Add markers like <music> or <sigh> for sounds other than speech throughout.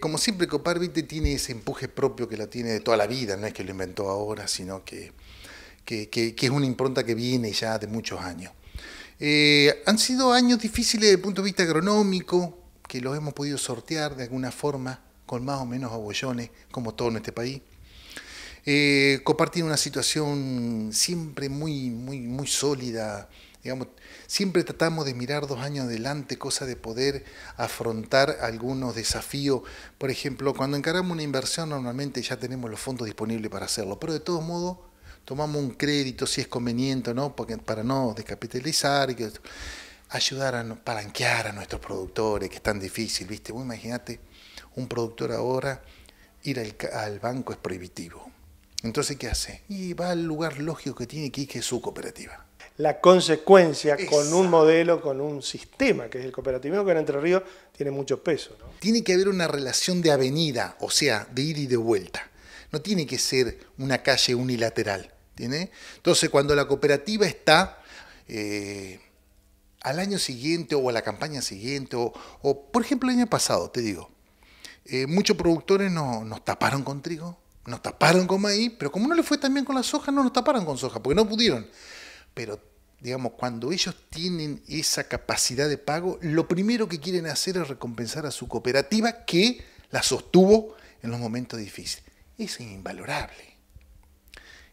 Como siempre, Coparvite tiene ese empuje propio que la tiene de toda la vida, no es que lo inventó ahora, sino que, es una impronta que viene ya de muchos años. Eh, han sido años difíciles desde el punto de vista agronómico, que los hemos podido sortear de alguna forma, con más o menos abollones, como todo en este país. Eh, Copar tiene una situación siempre muy, muy, muy sólida Digamos, siempre tratamos de mirar dos años adelante, cosa de poder afrontar algunos desafíos. Por ejemplo, cuando encaramos una inversión normalmente ya tenemos los fondos disponibles para hacerlo, pero de todos modos tomamos un crédito si es conveniente, ¿no? Porque, para no descapitalizar y ayudar a palanquear a nuestros productores, que es tan difícil, ¿viste? Vos imaginate, un productor ahora ir al, banco es prohibitivo. Entonces, ¿qué hace? Y va al lugar lógico que tiene que ir, que es su cooperativa la consecuencia con un modelo, con un sistema, que es el cooperativismo que en Entre Ríos tiene mucho peso. Tiene que haber una relación de avenida, o sea, de ir y de vuelta. No tiene que ser una calle unilateral. ¿tiene? Entonces, cuando la cooperativa está eh, al año siguiente o a la campaña siguiente, o, por ejemplo el año pasado, te digo, eh, muchos productores nos taparon con trigo, nos taparon con maíz, pero como no le fue tan bien con la soja, no nos taparon con soja, porque no pudieron. Pero digamos, cuando ellos tienen esa capacidad de pago, lo primero que quieren hacer es recompensar a su cooperativa que la sostuvo en los momentos difíciles. es invalorable.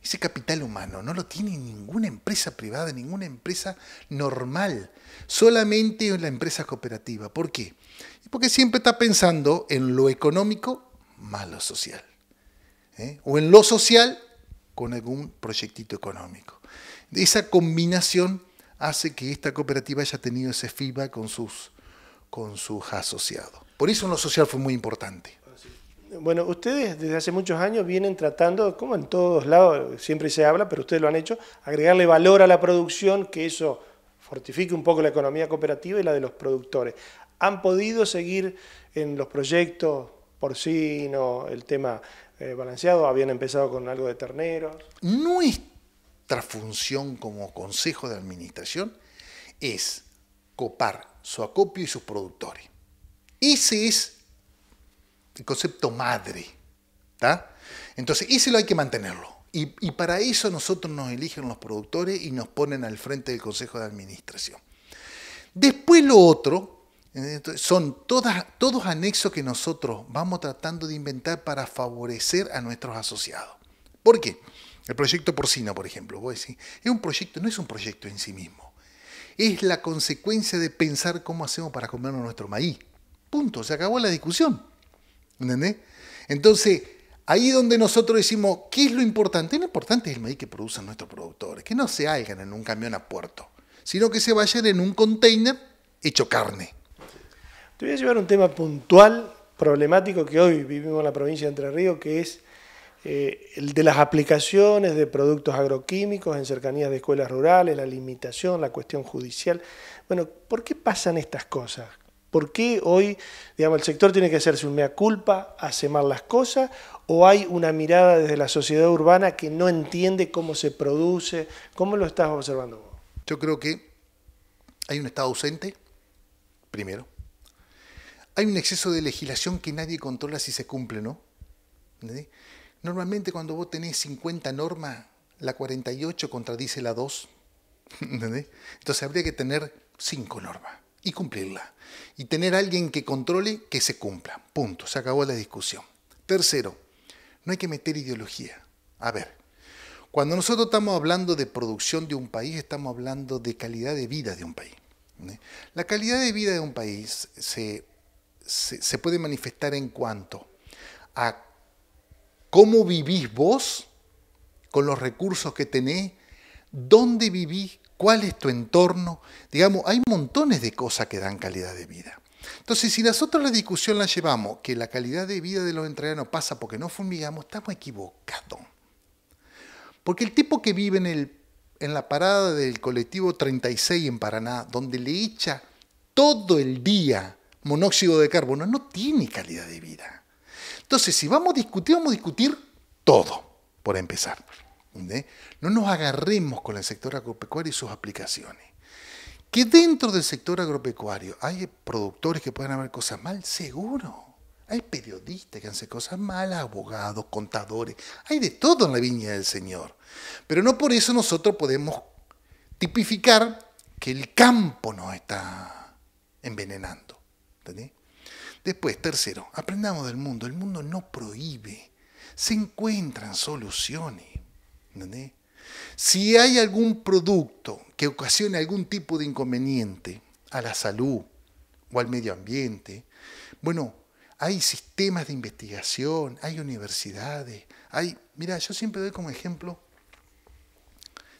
Ese capital humano no lo tiene ninguna empresa privada, ninguna empresa normal, solamente en la empresa cooperativa. ¿Por qué? Porque siempre está pensando en lo económico más lo social. ¿eh? O en lo social con algún proyectito económico. Esa combinación hace que esta cooperativa haya tenido ese FIBA con sus, con asociados. Por eso lo social fue muy importante. Bueno, ustedes desde hace muchos años vienen tratando, como en todos lados, siempre se habla, pero ustedes lo han hecho, agregarle valor a la producción, que eso fortifique un poco la economía cooperativa y la de los productores. ¿Han podido seguir en los proyectos porcino, el tema eh, balanceado, habían empezado con algo de terneros. Nuestra función como consejo de administración es copar su acopio y sus productores. Ese es el concepto madre. Entonces, ese lo hay que mantenerlo. y, para eso nosotros nos eligen los productores y nos ponen al frente del Consejo de Administración. Después lo otro, son todas, todos anexos que nosotros vamos tratando de inventar para favorecer a nuestros asociados. ¿Por qué? El proyecto Porcina, por ejemplo, vos decís, es un proyecto, no es un proyecto en sí mismo. Es la consecuencia de pensar cómo hacemos para comernos nuestro maíz. Punto, se acabó la discusión. ¿Entendés? Entonces, ahí donde nosotros decimos, ¿qué es lo importante? Lo importante es el maíz que producen nuestros productores, que no se hagan en un camión a puerto, sino que se vayan en un container hecho carne. Te voy a llevar un tema puntual, problemático que hoy vivimos en la provincia de Entre Ríos, que es eh, el de las aplicaciones de productos agroquímicos en cercanías de escuelas rurales, la limitación, la cuestión judicial. Bueno, ¿por qué pasan estas cosas? ¿Por qué hoy, digamos, el sector tiene que hacerse una culpa, hace mal las cosas, o hay una mirada desde la sociedad urbana que no entiende cómo se produce? ¿Cómo lo estás observando vos? Yo creo que hay un Estado ausente, primero hay un exceso de legislación que nadie controla si se cumple, ¿no? Normalmente cuando vos tenés 50 normas, la 48 contradice la 2. <laughs> Entonces habría que tener 5 normas y cumplirla Y tener alguien que controle que se cumpla. Punto. Se acabó la discusión. Tercero, no hay que meter ideología. A ver, cuando nosotros estamos hablando de producción de un país, estamos hablando de calidad de vida de un país. La calidad de vida de un país se se, puede manifestar en cuanto a cómo vivís vos con los recursos que tenés, dónde vivís, cuál es tu entorno. Digamos, hay montones de cosas que dan calidad de vida. Entonces, si nosotros la discusión la llevamos que la calidad de vida de los entrenados pasa porque no fumigamos, estamos equivocados. Porque el tipo que vive en, el, en la parada del colectivo 36 en Paraná, donde le echa todo el día monóxido de carbono, no tiene calidad de vida. Entonces, si vamos a discutir, vamos a discutir todo, por empezar. No nos agarremos con el sector agropecuario y sus aplicaciones. Que dentro del sector agropecuario hay productores que pueden haber cosas mal, seguro. Hay periodistas que hacen cosas mal, abogados, contadores, hay de todo en la viña del Señor. Pero no por eso nosotros podemos tipificar que el campo nos está envenenando. Después, tercero, aprendamos del mundo. El mundo no prohíbe. Se encuentran soluciones. Si hay algún producto que ocasiona algún tipo de inconveniente a la salud o al medio ambiente, bueno, hay sistemas de investigación, hay universidades, hay, mira, yo siempre doy como ejemplo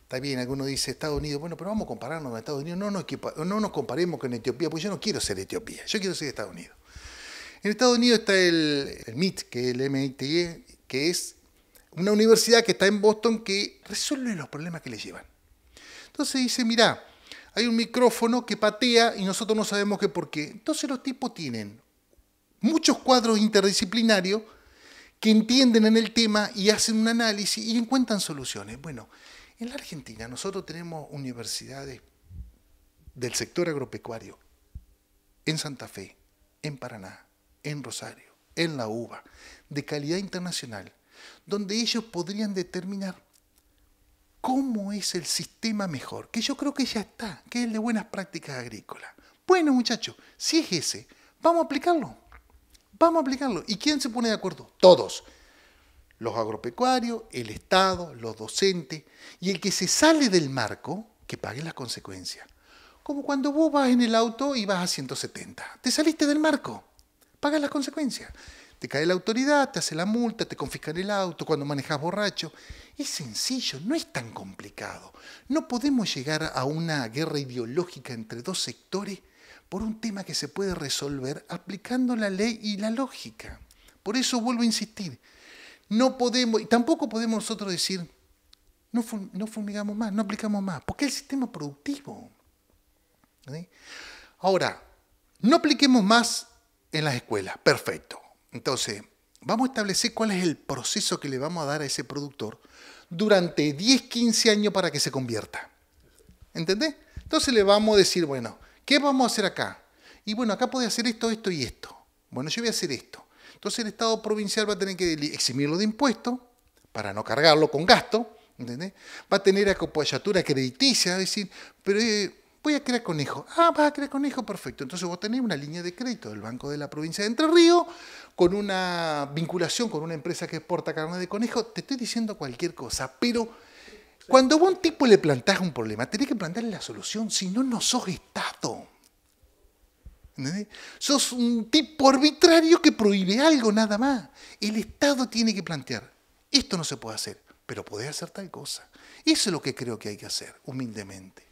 Está bien, alguno dice Estados Unidos, bueno, pero vamos a compararnos con Estados Unidos. No nos, no nos comparemos con Etiopía, porque yo no quiero ser Etiopía, yo quiero ser Estados Unidos. En Estados Unidos está el, MIT, que es el MIT, e, que es una universidad que está en Boston que resuelve los problemas que le llevan. Entonces dice, mirá, hay un micrófono que patea y nosotros no sabemos qué por qué. Entonces los tipos tienen muchos cuadros interdisciplinarios que entienden en el tema y hacen un análisis y encuentran soluciones. Bueno, en la Argentina nosotros tenemos universidades del sector agropecuario en Santa Fe, en Paraná, en Rosario, en la UBA, de calidad internacional, donde ellos podrían determinar cómo es el sistema mejor, que yo creo que ya está, que es el de buenas prácticas agrícolas. Bueno, muchachos, si es ese, vamos a aplicarlo. Vamos a aplicarlo. ¿Y quién se pone de acuerdo? Todos los agropecuarios, el Estado, los docentes, y el que se sale del marco, que pague las consecuencias. Como cuando vos vas en el auto y vas a 170, te saliste del marco, pagas las consecuencias. Te cae la autoridad, te hace la multa, te confiscan el auto cuando manejas borracho. Es sencillo, no es tan complicado. No podemos llegar a una guerra ideológica entre dos sectores por un tema que se puede resolver aplicando la ley y la lógica. Por eso vuelvo a insistir, no podemos, y tampoco podemos nosotros decir, no, fumigamos más, no aplicamos más, porque es el sistema productivo. Ahora, no apliquemos más en las escuelas, perfecto. Entonces, vamos a establecer cuál es el proceso que le vamos a dar a ese productor durante 10, 15 años para que se convierta. ¿Entendés? Entonces le vamos a decir, bueno, ¿qué vamos a hacer acá? Y bueno, acá puede hacer esto, esto y esto. Bueno, yo voy a hacer esto. Entonces el Estado provincial va a tener que eximirlo de impuestos para no cargarlo con gasto, Va a tener acopayatura crediticia, es decir, pero eh, voy a crear conejo. Ah, vas a crear conejo, perfecto. Entonces vos tenés una línea de crédito del Banco de la Provincia de Entre Ríos con una vinculación con una empresa que exporta carne de conejo. Te estoy diciendo cualquier cosa, pero cuando vos un tipo le plantás un problema, tenés que plantearle la solución, si no, no sos Estado. ¿Entendés? Sos un tipo arbitrario que prohíbe algo nada más. El Estado tiene que plantear, esto no se puede hacer, pero puede hacer tal cosa. Eso es lo que creo que hay que hacer, humildemente.